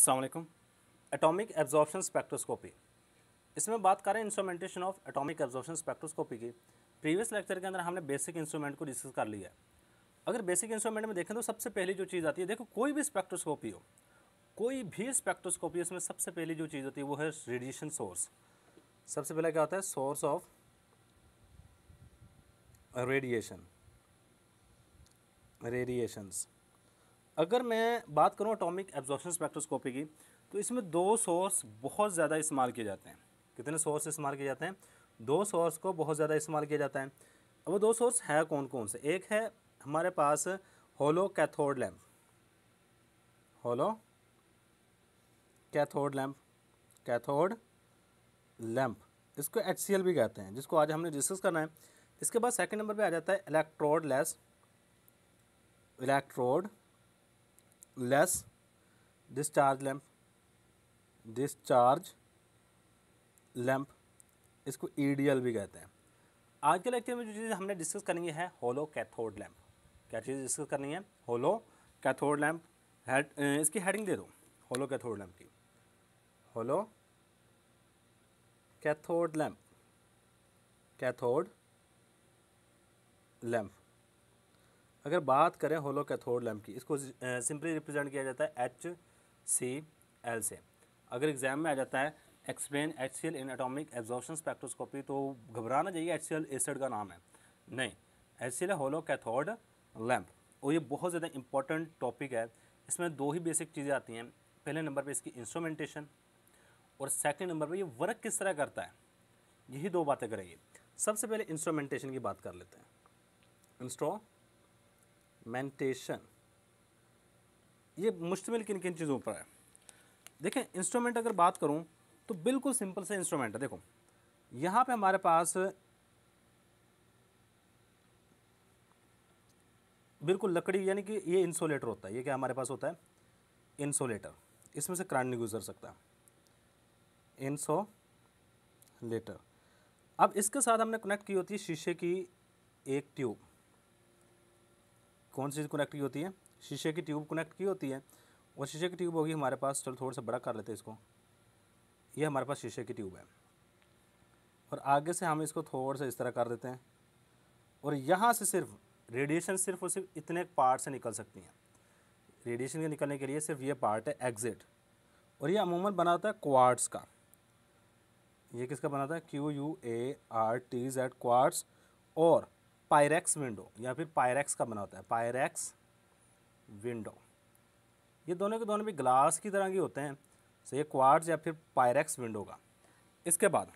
Aslam atomic absorption spectroscopy इसमें बात करें instrumentation of atomic absorption spectroscopy की प्रीवियस लेक्चर के अंदर हमने बेसिक इंस्ट्रूमेंट को डिस्कस कर लिया है अगर बेसिक इंस्ट्रूमेंट में देखें तो सबसे पहली जो चीज़ आती है देखो कोई भी स्पेक्ट्रोस्कोपी हो कोई भी स्पेक्ट्रोस्कोपी इसमें सबसे पहली जो चीज़ होती है वो है रेडिएशन सोर्स सबसे पहला क्या होता है सोर्स ऑफ रेडिएशन रेडिएशंस अगर मैं बात करूँ अटोमिक एब्जॉर्शन स्पेक्ट्रोस्कोपी की तो इसमें दो सोर्स बहुत ज़्यादा इस्तेमाल किए जाते हैं कितने सोर्स इस्तेमाल किए जाते हैं दो सोर्स को बहुत ज़्यादा इस्तेमाल किया जाता है अब वो दो सोर्स है कौन कौन से एक है हमारे पास hollow cathode lamp hollow cathode lamp cathode lamp इसको एच भी कहते हैं जिसको आज हमने डिस्कस करना है इसके बाद सेकंड नंबर पे आ जाता है electrodeless electrode less discharge lamp discharge lamp इसको EDL भी कहते हैं आज के लेक्चर में जो चीज़ हमने डिस्कस करनी है होलो कैथोड लैम्प क्या चीज़ डिस्कस करनी है होलो कैथोड लैम्प हेड इसकी हेडिंग दे दो होलो कैथोड लैम्प की hollow cathode lamp cathode lamp अगर बात करें होलो कैथोड लैम्प की इसको सिंपली रिप्रेजेंट किया जाता है एच सी एल से अगर एग्जाम में आ जाता है explain H C L in atomic absorption spectroscopy तो घबराना चाहिए एच सी एल एसड का नाम है नहीं H C L hollow cathode lamp और ये बहुत ज़्यादा इंपॉर्टेंट टॉपिक है इसमें दो ही बेसिक चीज़ें आती हैं पहले नंबर पर इसकी इंस्ट्रोमेंटेशन और सेकेंड नंबर पर ये वर्क किस तरह करता है यही दो बातें करेंगे सबसे पहले इंस्ट्रोमेंटेशन की बात कर लेते हैं इंस्ट्रो मेंटेशन ये मुश्तमिल किन किन चीज़ों पर है देखें इंस्ट्रूमेंट अगर बात करूँ तो बिल्कुल सिंपल सा इंस्ट्रूमेंट है देखो यहाँ पे हमारे पास बिल्कुल लकड़ी यानी कि ये इंसोलेटर होता है ये क्या हमारे पास होता है इंसोलेटर इसमें से करंट नहीं गुजर सकता इंसोलेटर अब इसके साथ हमने कनेक्ट की होती है शीशे की एक ट्यूब कौन सी कनेक्ट की होती है शीशे की ट्यूब कनेक्ट की होती है और शीशे की ट्यूब होगी हमारे पास चलो थोड़ा सा बड़ा कर लेते हैं इसको ये हमारे पास शीशे की ट्यूब है और आगे से हम इसको थोड़ा सा इस तरह कर देते हैं और यहाँ से सिर्फ रेडिएशन सिर्फ और सिर्फ इतने पार्ट से निकल सकती हैं रेडिएशन के निकलने के लिए सिर्फ ये पार्ट है एग्जिट और ये अमूमन बना होता है क्वार्ट्स का ये किसका बना है Q U A R T Z quartz और पायरेक्स विंडो या फिर पायरेक्स का बना होता है पायरेक्स विंडो ये दोनों के दोनों भी ग्लास की तरह के होते हैं सो ये क्वार्ट्स या फिर पायरेक्स विंडो का इसके बाद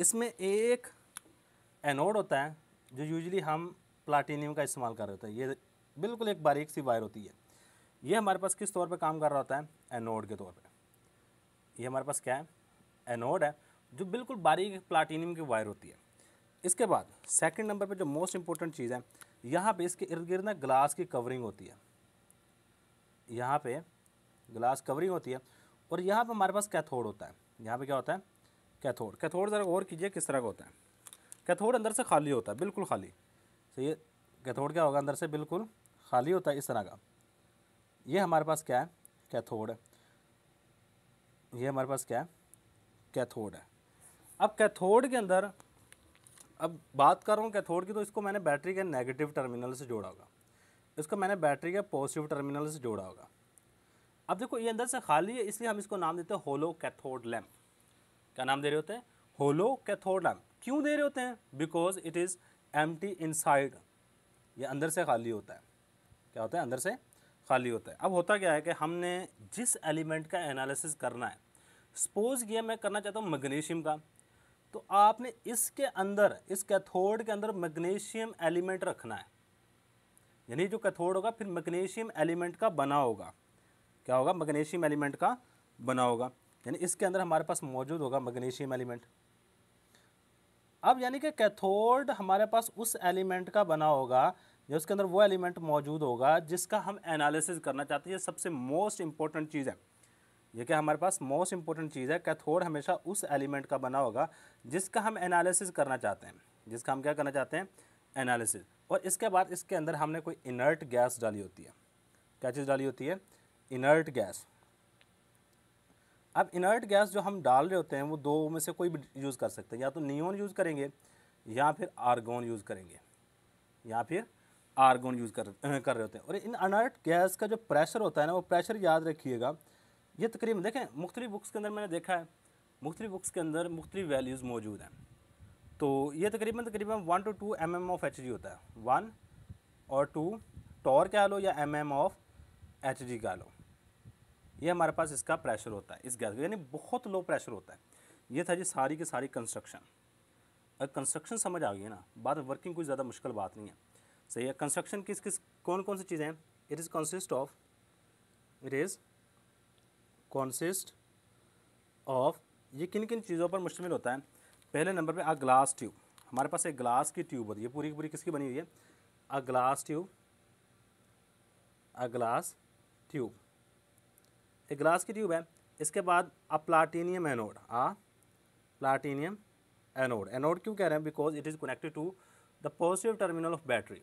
इसमें एक एनोड होता है जो यूजली हम प्लाटीनियम का इस्तेमाल कर रहे होते हैं ये बिल्कुल एक बारीक सी वायर होती है ये हमारे पास किस तौर पर काम कर रहा होता है एनोड के तौर पर ये हमारे पास क्या है एनोड है जो बिल्कुल बारीक प्लाटीनियम की वायर होती है इसके बाद सेकंड नंबर पे जो मोस्ट इंपॉर्टेंट चीज़ है यहाँ पे इसके इर्द गिर्द ना ग्लास की कवरिंग होती है यहाँ पे ग्लास कवरिंग होती है और यहाँ पे हमारे पास कैथोड होता है यहाँ पे क्या होता है कैथोड कैथोड ज़रा और कीजिए किस तरह का होता है कैथोड अंदर से खाली होता है बिल्कुल खाली तो ये कैथोड क्या होगा अंदर से बिल्कुल खाली होता है इस तरह का ये हमारे पास क्या है कैथोड ये हमारे पास क्या है कैथोड है अब कैथोड के अंदर अब बात कर रहा हूँ कैथोड की तो इसको मैंने बैटरी के नेगेटिव टर्मिनल से जोड़ा होगा इसको मैंने बैटरी के पॉजिटिव टर्मिनल से जोड़ा होगा अब देखो ये अंदर से खाली है इसलिए हम इसको नाम देते हैं होलो कैथोड लैम्प क्या नाम दे रहे होते हैं होलो कैथोड लैम्प क्यों दे रहे होते हैं because it is empty inside ये अंदर से खाली होता है क्या होता है अंदर से खाली होता है अब होता क्या है कि हमने जिस एलिमेंट का एनालिसिस करना है सपोज़ ये मैं करना चाहता हूँ मैग्नीशियम का तो आपने इसके अंदर इस कैथोड के अंदर मैग्नीशियम एलिमेंट रखना है यानी जो कैथोड होगा फिर मैग्नीशियम एलिमेंट का बना होगा क्या होगा मैग्नीशियम एलिमेंट का बना होगा यानी इसके अंदर हमारे पास मौजूद होगा मैग्नीशियम एलिमेंट अब यानी कि कैथोड हमारे पास उस एलिमेंट का बना होगा या उसके अंदर वो एलिमेंट मौजूद होगा जिसका हम एनालिसिस करना चाहते हैं ये सबसे मोस्ट इंपॉर्टेंट चीज़ है ये क्या हमारे पास मोस्ट इंपॉर्टेंट चीज़ है कैथोड हमेशा उस एलिमेंट का बना होगा जिसका हम एनालिसिस करना चाहते हैं जिसका हम क्या करना चाहते हैं एनालिसिस और इसके बाद इसके अंदर हमने कोई इनर्ट गैस डाली होती है क्या चीज़ डाली होती है इनर्ट गैस अब इनर्ट गैस जो हम डाल रहे होते हैं वो दो में से कोई भी यूज़ कर सकते हैं या तो नियोन यूज़ करेंगे या फिर आर्गोन यूज़ करेंगे या फिर आर्गोन यूज़ कर कर रहे होते हैं और इन अनर्ट गैस का जो प्रेशर होता है ना वो प्रेशर याद रखिएगा ये तकरीबन देखें मुख्तलि बुक्स के अंदर मैंने देखा है मुख्तलि बुक्स के अंदर मुख्तलि वैल्यूज़ मौजूद हैं तो ये तकरीबन तकरीबन one two two M M of H G होता है वन और टू टॉर कह लो या M M of H G का लो ये हमारे पास इसका प्रेशर होता है इस गैस का यानी बहुत लो प्रेशर होता है ये था जी सारी की सारी कंस्ट्रक्शन अगर कंस्ट्रक्शन समझ आ गई है ना बात वर्किंग कोई ज़्यादा मुश्किल बात नहीं है सही है कंस्ट्रक्शन किस किस कौन कौन सी चीज़ें हैं it is consist of it is consist of ये किन किन चीज़ों पर मुश्तमिल होता है पहले नंबर पे आ ग्लास ट्यूब हमारे पास एक ग्लास की ट्यूब होती है पूरी की पूरी किसकी बनी हुई है a glass tube a glass tube एक ग्लास की ट्यूब है इसके बाद अ प्लाटीनियम एनोड आ प्लाटीनियम एनोड एनोड क्यों कह रहे हैं because it is connected to the positive terminal of battery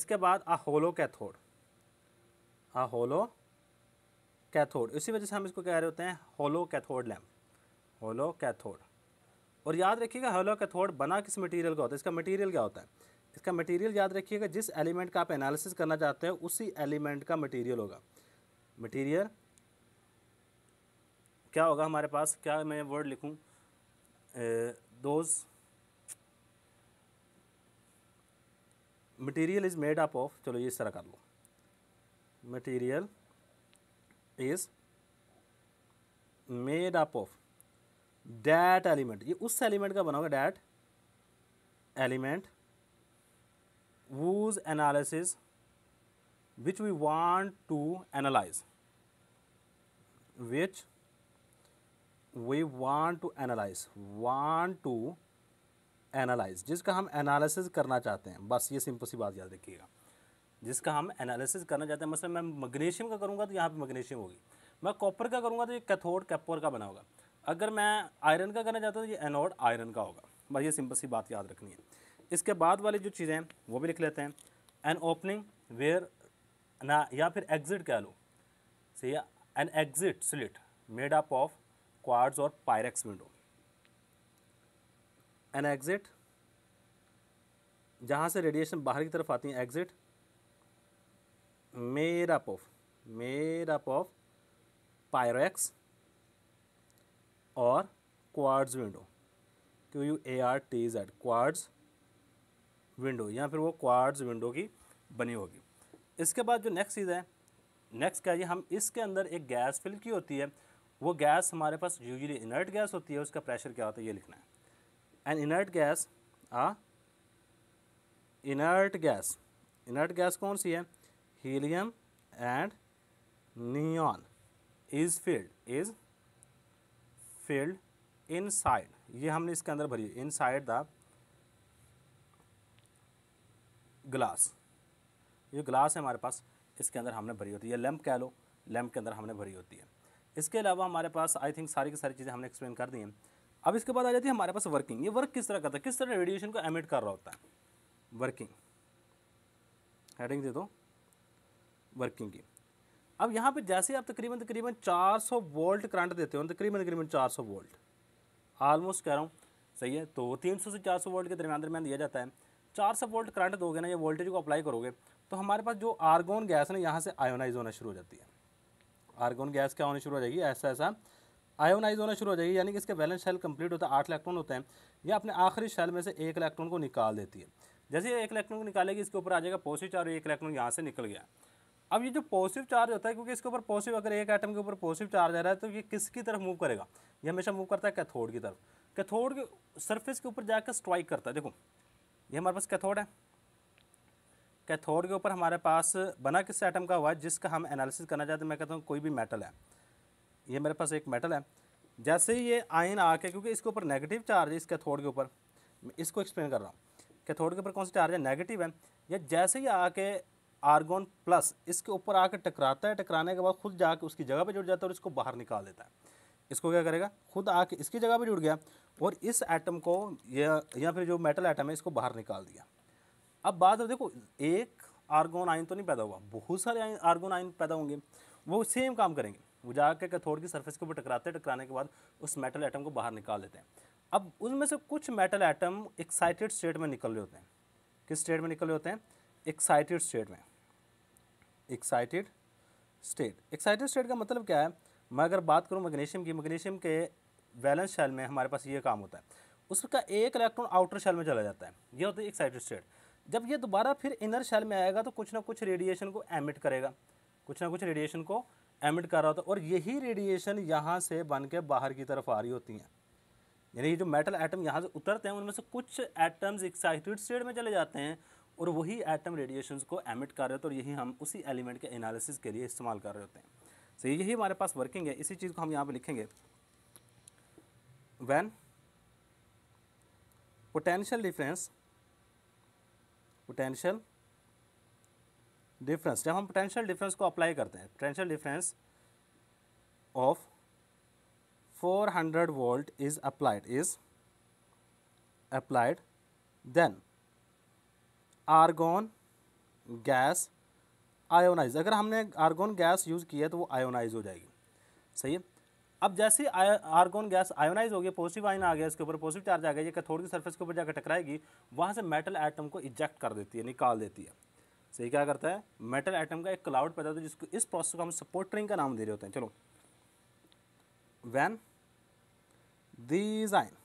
इसके बाद आ होलो कैथोड आ होलो कैथोड इसी वजह से हम इसको कह रहे होते हैं hollow cathode lamp hollow cathode और याद रखिएगा होलो कैथोड बना किस मटेरियल का होता है इसका मटेरियल क्या होता है इसका मटेरियल याद रखिएगा जिस एलिमेंट का आप एनालिसिस करना चाहते हैं उसी एलिमेंट का मटेरियल होगा मटेरियल क्या होगा हमारे पास क्या मैं वर्ड लिखूँ those material is made up of चलो ये इस तरह कर लो material is made up of that element ये उस एलिमेंट का बना होगा that element whose analysis which we want to analyse which we want to analyse want to analyse जिसका हम एनालिसिस करना चाहते हैं बस ये सिंपल सी बात याद रखिएगा जिसका हम एनालिसिस करना चाहते हैं मसलन मतलब मैं मैग्नीशियम का करूँगा तो यहाँ पर मैग्नीशियम होगी मैं कॉपर का करूँगा तो ये कैथोड कैपोर का बना होगा अगर मैं आयरन का करना चाहता हूँ तो ये एनोड आयरन का होगा बस ये सिंपल सी बात याद रखनी है इसके बाद वाली जो चीज़ें हैं वो भी लिख लेते हैं एन ओपनिंग वेयर ना या फिर एग्ज़िट कह लो सही है an exit slit made up of quartz और पायरेक्स विंडो एन एग्ज़िट जहाँ से रेडिएशन बाहर की तरफ आती है exit made up of made up of pyrex or quartz window Q U A R T Z quartz window या फिर वो क्वार्ड्स विंडो की बनी होगी इसके बाद जो नेक्स्ट चीज़ है नेक्स्ट क्या है हम इसके अंदर एक गैस फिल की होती है वो गैस हमारे पास यूजली इनर्ट गैस होती है उसका प्रेशर क्या होता है ये लिखना है एंड इनर्ट गैस आ इनर्ट गैस इनर्ट गैस कौन सी है helium and neon is filled is filled inside ये हमने इसके अंदर भरी इन inside the ग्लास ये ग्लास है हमारे पास इसके अंदर हमने भरी होती है लैम्प कह लो लैम्प के अंदर हमने भरी होती है इसके अलावा हमारे पास आई थिंक सारी की सारी चीज़ें हमने एक्सप्लेन कर दी हैं अब इसके बाद आ जाती है हमारे पास वर्किंग ये वर्क किस तरह करता है किस तरह रेडिएशन को एमिट कर रहा होता है वर्किंग हेडिंग दे दो वर्किंग की अब यहाँ पे जैसे आप तकरीबन तकरीबन 400 वोल्ट करंट देते हो तकरीबन तकरीबन 400 वोल्ट आलमोस्ट कह रहा हूँ सही है तो 300 से 400 वोल्ट के दरमियान दरमियान दिया जाता है 400 वोल्ट करंट दोगे ना ये वोल्टेज को अप्लाई करोगे तो हमारे पास जो आर्गोन गैस ना यहाँ से आयोनाइज होना शुरू हो जाती है आर्गोन गैस क्या होनी शुरू हो जाएगी ऐसा ऐसा आयोनाइज होना शुरू हो जाएगी यानी कि इसका बैलेंस शेल कंप्लीट होता है आठ इलेक्ट्रॉन होते हैं या अपने आखिरी शेल में से एक इलेक्ट्रॉन को निकाल देती है जैसे एक इलेक्ट्रॉन को निकालेगी इसके ऊपर आ जाएगा पॉजिटिव चार्ज एक इलेक्ट्रॉन यहाँ से निकल गया अब ये जो पॉजिटिव चार्ज होता है क्योंकि इसके ऊपर पॉजिटिव अगर एक आइटम के ऊपर पॉजिटिव चार्ज आ रहा है तो ये किसकी तरफ मूव करेगा ये हमेशा मूव करता है कैथोड की तरफ कैथोड के सरफेस के ऊपर जाकर स्ट्राइक करता है देखो ये हमारे पास कैथोड है कैथोड के ऊपर हमारे पास बना किस आइटम का हुआ है जिसका हम एनालिसिस करना चाहते हैं मैं कहता हूँ कोई भी मेटल है ये मेरे पास एक मेटल है जैसे ही ये आयन आके क्योंकि इसके ऊपर नेगेटिव चार्ज है इस कैथोड के ऊपर मैं इसको एक्सप्लेन कर रहा हूँ कैथोड के ऊपर कौन सा चार्ज है नेगेटिव है या जैसे ही आके आर्गोन प्लस इसके ऊपर आकर टकराता है टकराने के बाद खुद जाके उसकी जगह पर जुड़ जाता है और इसको बाहर निकाल देता है इसको क्या करेगा खुद आके इसकी जगह पर जुड़ गया और इस एटम को या या फिर जो मेटल एटम है इसको बाहर निकाल दिया अब बात देखो एक आर्गोन आयन तो नहीं पैदा हुआ बहुत सारे आयन आर्गोन आयन पैदा होंगे वो सेम काम करेंगे वो जाके कैथोड की सरफेस के ऊपर टकराते हैं टकराने के बाद उस मेटल एटम को बाहर निकाल देते हैं अब उनमें से कुछ मेटल एटम एक्साइटेड स्टेट में निकल रहे होते हैं किस स्टेट में निकल रहे होते हैं एक्साइटेड स्टेट में एक्साइटेड स्टेट एक्साइटेड स्टेट का मतलब क्या है मैं अगर बात करूँ मैग्नीशियम की मैग्नीशियम के बैलेंस शैल में हमारे पास ये काम होता है उसका एक इलेक्ट्रॉन आउटर शेल में चला जाता है ये होता है एक्साइटेड स्टेट जब ये दोबारा फिर इनर शेल में आएगा तो कुछ ना कुछ रेडिएशन को एमिट करेगा कुछ ना कुछ रेडिएशन को एमिट कर रहा होता है और यही रेडिएशन यहाँ से बन के बाहर की तरफ आ रही होती हैं यानी जो मेटल एटम यहाँ से उतरते हैं उनमें से कुछ एटम्स एक्साइटेड स्टेट में चले जाते हैं और वही एटम रेडिएशन को एमिट कर रहे होते हैं और यही हम उसी एलिमेंट के एनालिसिस के लिए इस्तेमाल कर रहे होते हैं सो so, यही हमारे पास वर्किंग है इसी चीज़ को हम यहाँ पर लिखेंगे when potential difference potential difference जब हम पोटेंशियल डिफरेंस को अप्लाई करते हैं potential difference of 400 volt is applied is applied then argon gas ionise अगर हमने आर्गोन गैस यूज़ किया है तो वो आयोनाइज हो जाएगी सही है अब जैसे आर्गोन गैस आयोनाइज हो गया पॉजिटिव आयन आ गया इसके ऊपर पॉजिटिव चार्ज आ गया ये कैथोड की सरफेस के ऊपर जाकर टकराएगी वहाँ से मेटल एटम को इजेक्ट कर देती है निकाल देती है सही क्या करता है मेटल एटम का एक क्लाउड पैदा होता है जिसको इस प्रोसेस को हम सपोर्टरिंग का नाम दे रहे होते हैं चलो when these ion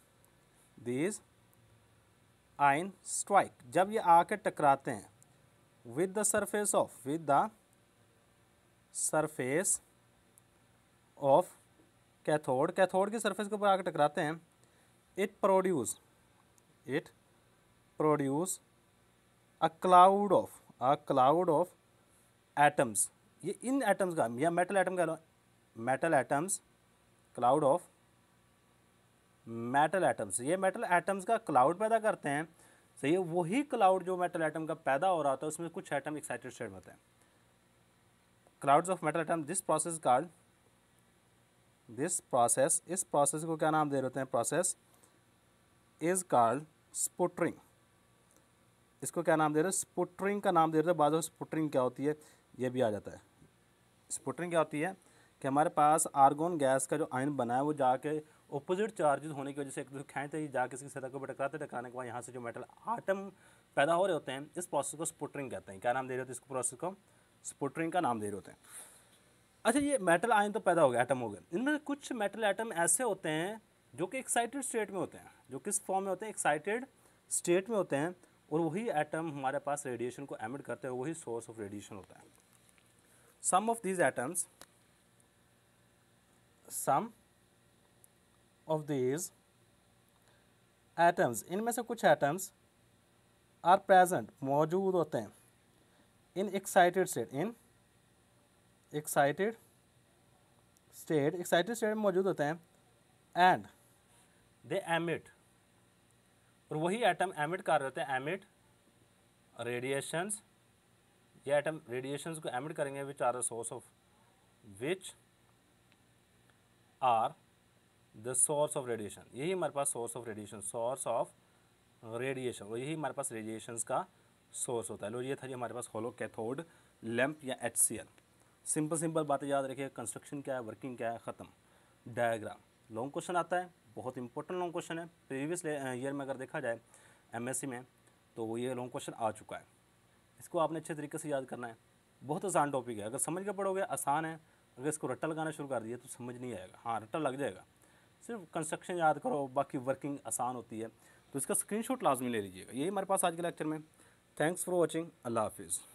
these ion strike जब ये आके टकराते हैं with the surface of with the surface of cathode cathode के सरफेस के ऊपर आके टकराते हैं it produce it produce a cloud of a cloud of atoms ये इन एटम्स का या मेटल एटम कह लो metal atoms cloud of metal atoms ये मेटल एटम्स का क्लाउड पैदा करते हैं सही है वही क्लाउड जो मेटल एटम का पैदा हो रहा था उसमें कुछ एटम एक्साइटेड स्टेट में होते हैं clouds of metal atom this process called this process इस प्रोसेस को क्या नाम दे रहे हैं प्रोसेस इज़ कार्ड स्पुटरिंग इसको क्या नाम दे रहे हैं स्पुटरिंग का नाम दे रहे हैं बाद में स्पुटरिंग क्या होती है ये भी आ जाता है स्पुटरिंग क्या होती है कि हमारे पास आर्गोन गैस का जो आयन बना है वो जाके अपोजिट चार्जेस होने की वजह से एक दूसरे तो खेचते ही जा किसी सतह को टकराते टकराने के बाद यहाँ से जो मेटल आटम पैदा हो रहे होते हैं इस प्रोसेस को स्पुटरिंग कहते हैं क्या नाम दे रहे होते हैं इस प्रोसेस को स्पुटरिंग का नाम दे रहे होते हैं अच्छा ये मेटल आयन तो पैदा हो गया एटम हो गए इनमें कुछ मेटल आइटम ऐसे होते हैं जो कि एक्साइटेड स्टेट में होते हैं जो किस फॉर्म में होते हैं एक्साइटेड स्टेट में होते हैं और वही एटम हमारे पास रेडिएशन को एमिट करते हैं वही सोर्स ऑफ रेडिएशन होता है some of these atoms some of these atoms इनमें से कुछ एटम्स आर प्रेजेंट मौजूद होते हैं in excited state in excited state excited state में मौजूद होते हैं एंड दे एमिट और वही एटम एमिट कर रहे होते हैं एमिट रेडिएशंस ये एटम रेडिएशंस को एमिट करेंगे which are a source of which are the source of radiation यही हमारे पास source of radiation source of radiation और यही हमारे पास रेडिएशन का सोर्स होता है लो ये था जी हमारे पास होलो कैथोड लैम्प या एच सिंपल सिंपल बातें याद रखिए कंस्ट्रक्शन क्या है वर्किंग क्या है ख़त्म डायग्राम लॉन्ग क्वेश्चन आता है बहुत इंपॉर्टेंट लॉन्ग क्वेश्चन है प्रीवियस ईयर में अगर देखा जाए सी में तो ये लॉन्ग क्वेश्चन आ चुका है इसको आपने अच्छे तरीके से याद करना है बहुत आसान टॉपिक है अगर समझ के पढ़ोगे आसान है अगर इसको रट्टा लगाना शुरू कर दिया तो समझ नहीं आएगा हाँ रट्टा लग जाएगा सिर्फ कंस्ट्रक्शन याद करो बाकी वर्किंग आसान होती है तो इसका स्क्रीनशॉट लाजमी ले लीजिएगा यही हमारे पास आज के लेक्चर में थैंक्स फॉर वॉचिंग अल्लाह हाफिज़